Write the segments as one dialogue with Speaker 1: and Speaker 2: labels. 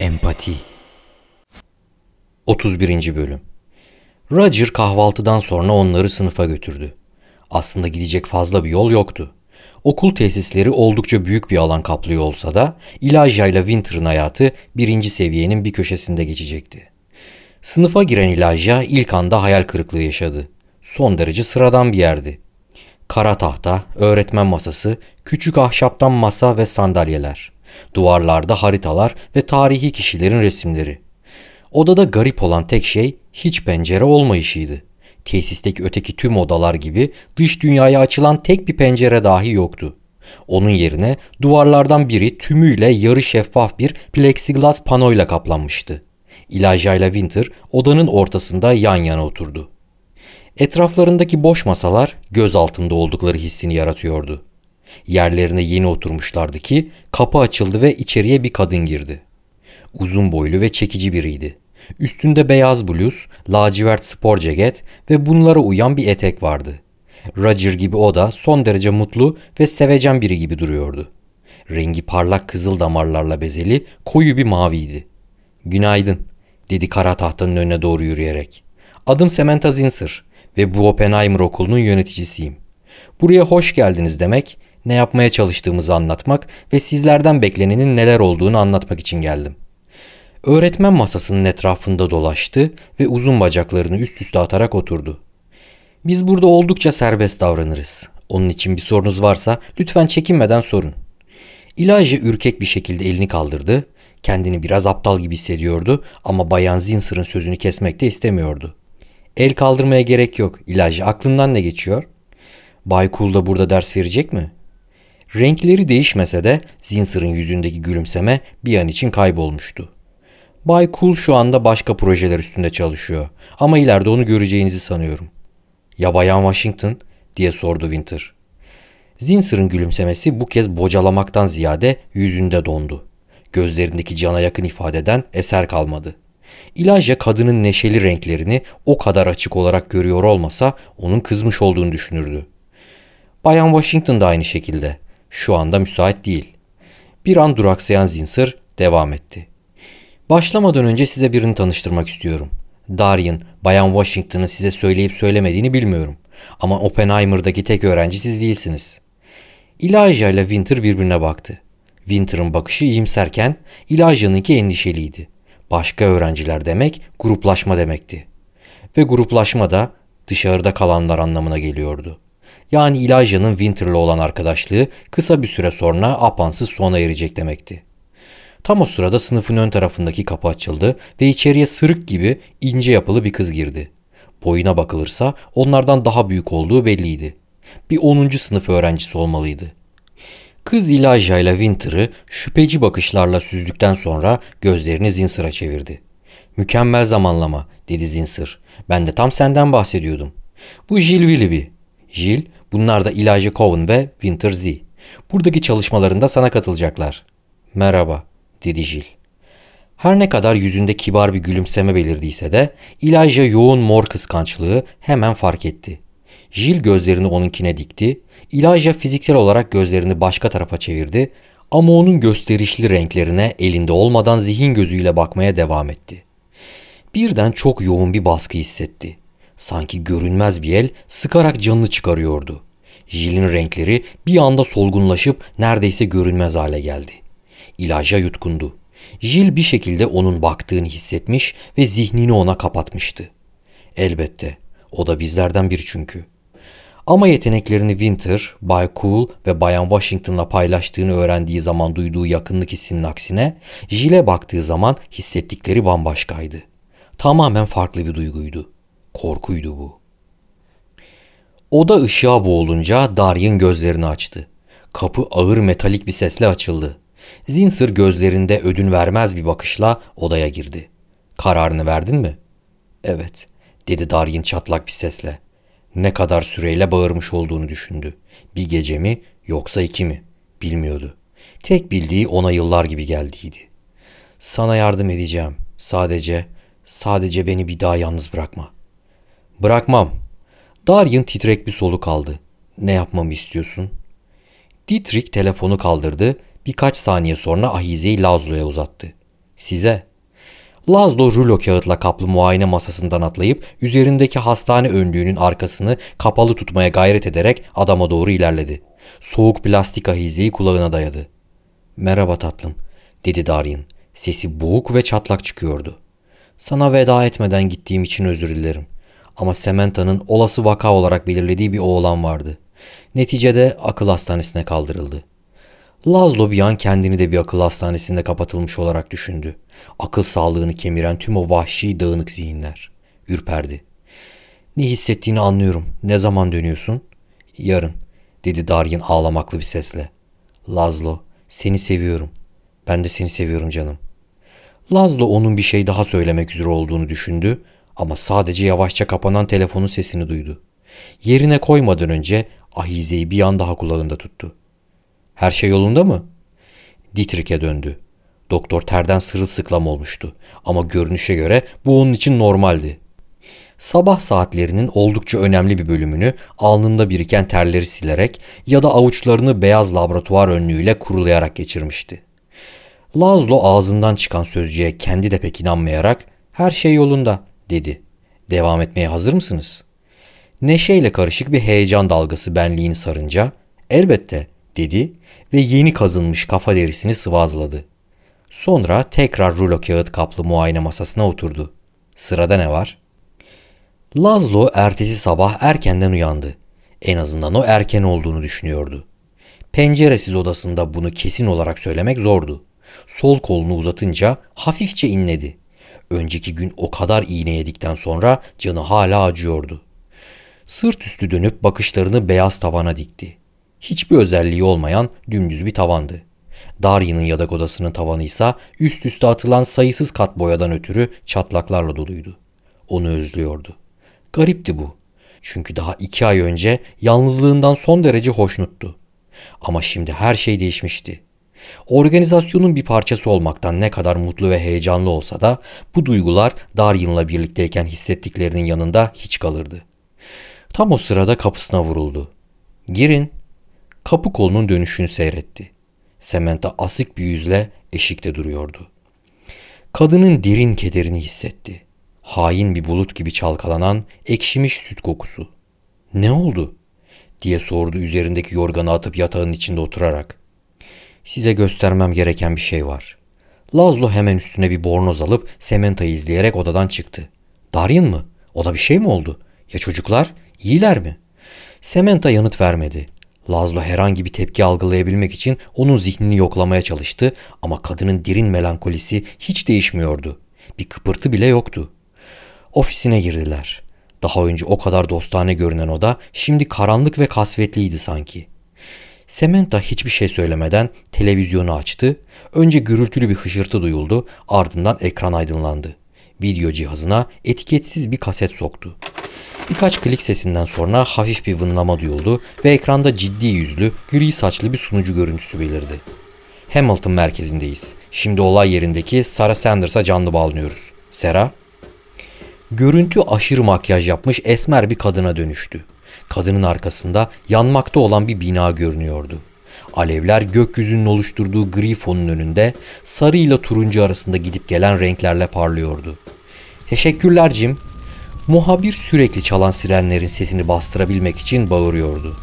Speaker 1: Empati 31. Bölüm Roger kahvaltıdan sonra onları sınıfa götürdü. Aslında gidecek fazla bir yol yoktu. Okul tesisleri oldukça büyük bir alan kaplıyor olsa da Elijah ile Winter'ın hayatı birinci seviyenin bir köşesinde geçecekti. Sınıfa giren Elijah ilk anda hayal kırıklığı yaşadı. Son derece sıradan bir yerdi. Kara tahta, öğretmen masası, küçük ahşaptan masa ve sandalyeler. Duvarlarda haritalar ve tarihi kişilerin resimleri. Odada garip olan tek şey hiç pencere olmayışıydı. Tesisteki öteki tüm odalar gibi dış dünyaya açılan tek bir pencere dahi yoktu. Onun yerine duvarlardan biri tümüyle yarı şeffaf bir plexiglas panoyla kaplanmıştı. İlaja ile Winter odanın ortasında yan yana oturdu. Etraflarındaki boş masalar göz altında oldukları hissini yaratıyordu. Yerlerine yeni oturmuşlardı ki kapı açıldı ve içeriye bir kadın girdi. Uzun boylu ve çekici biriydi. Üstünde beyaz bluz, lacivert spor ceket ve bunlara uyan bir etek vardı. Roger gibi o da son derece mutlu ve sevecen biri gibi duruyordu. Rengi parlak kızıl damarlarla bezeli koyu bir maviydi. ''Günaydın.'' dedi kara tahtanın önüne doğru yürüyerek. ''Adım Samantha Zinsir ve bu Oppenheimer okulunun yöneticisiyim. Buraya hoş geldiniz demek ne yapmaya çalıştığımızı anlatmak ve sizlerden beklenenin neler olduğunu anlatmak için geldim. Öğretmen masasının etrafında dolaştı ve uzun bacaklarını üst üste atarak oturdu. Biz burada oldukça serbest davranırız. Onun için bir sorunuz varsa lütfen çekinmeden sorun. İlajı ürkek bir şekilde elini kaldırdı. Kendini biraz aptal gibi hissediyordu ama Bayan Zinser'ın sözünü kesmek de istemiyordu. El kaldırmaya gerek yok. İlajı aklından ne geçiyor? Bay Cool da burada ders verecek mi? Renkleri değişmese de Zinser'ın yüzündeki gülümseme bir an için kaybolmuştu. Bay Cool şu anda başka projeler üstünde çalışıyor ama ileride onu göreceğinizi sanıyorum. Ya Bayan Washington? diye sordu Winter. Zinser'ın gülümsemesi bu kez bocalamaktan ziyade yüzünde dondu. Gözlerindeki cana yakın ifadeden eser kalmadı. İlaja kadının neşeli renklerini o kadar açık olarak görüyor olmasa onun kızmış olduğunu düşünürdü. Bayan Washington da aynı şekilde. Şu anda müsait değil. Bir an duraksayan Zinsir devam etti. Başlamadan önce size birini tanıştırmak istiyorum. Darian, Bayan Washington'ın size söyleyip söylemediğini bilmiyorum. Ama Oppenheimer'daki tek öğrenci siz değilsiniz. Elijah ile Winter birbirine baktı. Winter'ın bakışı iyimserken Elijah'ınki endişeliydi. Başka öğrenciler demek gruplaşma demekti. Ve gruplaşma da dışarıda kalanlar anlamına geliyordu. Yani Elijah'ın Winter'la olan arkadaşlığı kısa bir süre sonra apansız sona erecek demekti. Tam o sırada sınıfın ön tarafındaki kapı açıldı ve içeriye sırık gibi ince yapılı bir kız girdi. Boyuna bakılırsa onlardan daha büyük olduğu belliydi. Bir 10. sınıf öğrencisi olmalıydı. Kız Elijah ile Winter'ı şüpheci bakışlarla süzdükten sonra gözlerini Zinser'a çevirdi. Mükemmel zamanlama dedi Zinser. Ben de tam senden bahsediyordum. Bu Jill Willoughby. Jill, bunlar da Elijah Cowan ve Winter Z. Buradaki çalışmalarında sana katılacaklar. Merhaba, dedi Jill. Her ne kadar yüzünde kibar bir gülümseme belirdiyse de Elijah yoğun mor kıskançlığı hemen fark etti. Jill gözlerini onunkine dikti. Elijah fiziksel olarak gözlerini başka tarafa çevirdi ama onun gösterişli renklerine elinde olmadan zihin gözüyle bakmaya devam etti. Birden çok yoğun bir baskı hissetti. Sanki görünmez bir el sıkarak canını çıkarıyordu. Jil'in renkleri bir anda solgunlaşıp neredeyse görünmez hale geldi. İlaca yutkundu. Jil bir şekilde onun baktığını hissetmiş ve zihnini ona kapatmıştı. Elbette. O da bizlerden bir çünkü. Ama yeteneklerini Winter, Bay Cool ve Bayan Washington'la paylaştığını öğrendiği zaman duyduğu yakınlık hissinin aksine Jile baktığı zaman hissettikleri bambaşkaydı. Tamamen farklı bir duyguydu. Korkuydu bu. Oda ışığa boğulunca Daryin gözlerini açtı. Kapı ağır metalik bir sesle açıldı. Zinsir gözlerinde ödün vermez bir bakışla odaya girdi. Kararını verdin mi? Evet, dedi Daryin çatlak bir sesle. Ne kadar süreyle bağırmış olduğunu düşündü. Bir gece mi yoksa iki mi? Bilmiyordu. Tek bildiği ona yıllar gibi geldiydi. Sana yardım edeceğim. Sadece, sadece beni bir daha yalnız bırakma. Bırakmam. Daryan titrek bir soluk aldı. Ne yapmamı istiyorsun? Dietrich telefonu kaldırdı. Birkaç saniye sonra ahizeyi Lazlo'ya uzattı. Size. Lazlo rulo kağıtla kaplı muayene masasından atlayıp üzerindeki hastane önlüğünün arkasını kapalı tutmaya gayret ederek adama doğru ilerledi. Soğuk plastik ahizeyi kulağına dayadı. Merhaba tatlım dedi Daryan. Sesi boğuk ve çatlak çıkıyordu. Sana veda etmeden gittiğim için özür dilerim ama Sementa'nın olası vaka olarak belirlediği bir oğlan vardı. Neticede akıl hastanesine kaldırıldı. Lazlo bir an kendini de bir akıl hastanesinde kapatılmış olarak düşündü. Akıl sağlığını kemiren tüm o vahşi dağınık zihinler. Ürperdi. Ne hissettiğini anlıyorum. Ne zaman dönüyorsun? Yarın, dedi Dargin ağlamaklı bir sesle. Lazlo, seni seviyorum. Ben de seni seviyorum canım. Lazlo onun bir şey daha söylemek üzere olduğunu düşündü ama sadece yavaşça kapanan telefonun sesini duydu. Yerine koymadan önce ahizeyi bir an daha kulağında tuttu. Her şey yolunda mı? Dietrich'e döndü. Doktor terden sırılsıklam olmuştu ama görünüşe göre bu onun için normaldi. Sabah saatlerinin oldukça önemli bir bölümünü alnında biriken terleri silerek ya da avuçlarını beyaz laboratuvar önlüğüyle kurulayarak geçirmişti. Lazlo ağzından çıkan sözcüğe kendi de pek inanmayarak her şey yolunda dedi. Devam etmeye hazır mısınız? Neşeyle karışık bir heyecan dalgası benliğini sarınca elbette dedi ve yeni kazınmış kafa derisini sıvazladı. Sonra tekrar rulo kağıt kaplı muayene masasına oturdu. Sırada ne var? Lazlo ertesi sabah erkenden uyandı. En azından o erken olduğunu düşünüyordu. Penceresiz odasında bunu kesin olarak söylemek zordu. Sol kolunu uzatınca hafifçe inledi. Önceki gün o kadar iğne yedikten sonra canı hala acıyordu. Sırt üstü dönüp bakışlarını beyaz tavana dikti. Hiçbir özelliği olmayan dümdüz bir tavandı. Darya'nın yadak odasının tavanı ise üst üste atılan sayısız kat boyadan ötürü çatlaklarla doluydu. Onu özlüyordu. Garipti bu. Çünkü daha iki ay önce yalnızlığından son derece hoşnuttu. Ama şimdi her şey değişmişti. Organizasyonun bir parçası olmaktan ne kadar mutlu ve heyecanlı olsa da bu duygular Daryan'la birlikteyken hissettiklerinin yanında hiç kalırdı. Tam o sırada kapısına vuruldu. Girin. Kapı kolunun dönüşünü seyretti. Samantha asık bir yüzle eşikte duruyordu. Kadının derin kederini hissetti. Hain bir bulut gibi çalkalanan ekşimiş süt kokusu. Ne oldu? diye sordu üzerindeki yorganı atıp yatağın içinde oturarak. Size göstermem gereken bir şey var. Lazlo hemen üstüne bir bornoz alıp Sementa'yı izleyerek odadan çıktı. Daryin mı? O da bir şey mi oldu? Ya çocuklar? İyiler mi? Sementa yanıt vermedi. Lazlo herhangi bir tepki algılayabilmek için onun zihnini yoklamaya çalıştı ama kadının derin melankolisi hiç değişmiyordu. Bir kıpırtı bile yoktu. Ofisine girdiler. Daha önce o kadar dostane görünen oda şimdi karanlık ve kasvetliydi sanki. Samantha hiçbir şey söylemeden televizyonu açtı. Önce gürültülü bir hışırtı duyuldu, ardından ekran aydınlandı. Video cihazına etiketsiz bir kaset soktu. Birkaç klik sesinden sonra hafif bir vınlama duyuldu ve ekranda ciddi yüzlü, gri saçlı bir sunucu görüntüsü belirdi. Hamilton merkezindeyiz. Şimdi olay yerindeki Sarah Sanders'a canlı bağlanıyoruz. Sera? Görüntü aşırı makyaj yapmış esmer bir kadına dönüştü. Kadının arkasında yanmakta olan bir bina görünüyordu. Alevler gökyüzünün oluşturduğu gri fonun önünde sarı ile turuncu arasında gidip gelen renklerle parlıyordu. Teşekkürler Jim. Muhabir sürekli çalan sirenlerin sesini bastırabilmek için bağırıyordu.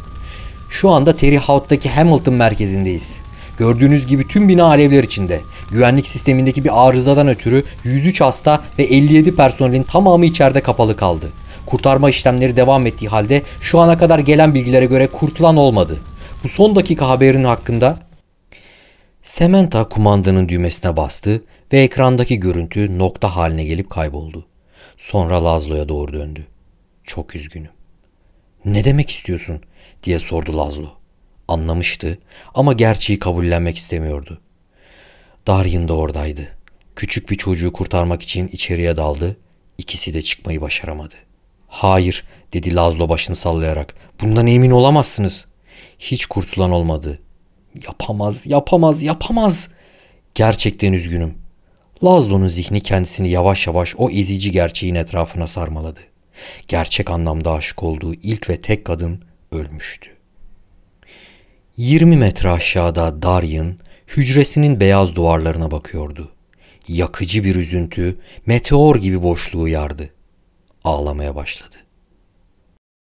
Speaker 1: Şu anda Terry Hout'taki Hamilton merkezindeyiz. Gördüğünüz gibi tüm bina alevler içinde. Güvenlik sistemindeki bir arızadan ötürü 103 hasta ve 57 personelin tamamı içeride kapalı kaldı. Kurtarma işlemleri devam ettiği halde şu ana kadar gelen bilgilere göre kurtulan olmadı. Bu son dakika haberinin hakkında Samantha kumandanın düğmesine bastı ve ekrandaki görüntü nokta haline gelip kayboldu. Sonra Lazlo'ya doğru döndü. Çok üzgünüm. Ne demek istiyorsun diye sordu Lazlo. Anlamıştı ama gerçeği kabullenmek istemiyordu. Daryin da oradaydı. Küçük bir çocuğu kurtarmak için içeriye daldı. İkisi de çıkmayı başaramadı.'' Hayır dedi Lazlo başını sallayarak. Bundan emin olamazsınız. Hiç kurtulan olmadı. Yapamaz, yapamaz, yapamaz. Gerçekten üzgünüm. Lazlo'nun zihni kendisini yavaş yavaş o ezici gerçeğin etrafına sarmaladı. Gerçek anlamda aşık olduğu ilk ve tek kadın ölmüştü. 20 metre aşağıda Darian hücresinin beyaz duvarlarına bakıyordu. Yakıcı bir üzüntü meteor gibi boşluğu yardı ağlamaya başladı.